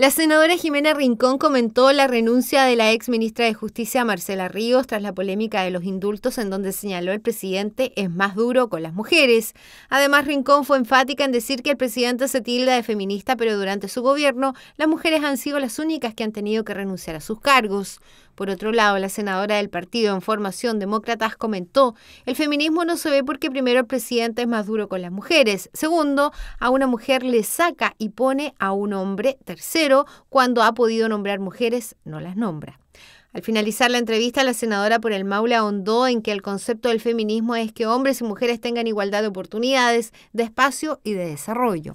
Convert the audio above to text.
La senadora Jimena Rincón comentó la renuncia de la ex ministra de Justicia Marcela Ríos tras la polémica de los indultos en donde señaló el presidente es más duro con las mujeres. Además, Rincón fue enfática en decir que el presidente se tilda de feminista, pero durante su gobierno las mujeres han sido las únicas que han tenido que renunciar a sus cargos. Por otro lado, la senadora del partido en formación demócratas comentó, el feminismo no se ve porque primero el presidente es más duro con las mujeres, segundo, a una mujer le saca y pone a un hombre, tercero, cuando ha podido nombrar mujeres, no las nombra. Al finalizar la entrevista, la senadora por el Maule ahondó en que el concepto del feminismo es que hombres y mujeres tengan igualdad de oportunidades, de espacio y de desarrollo.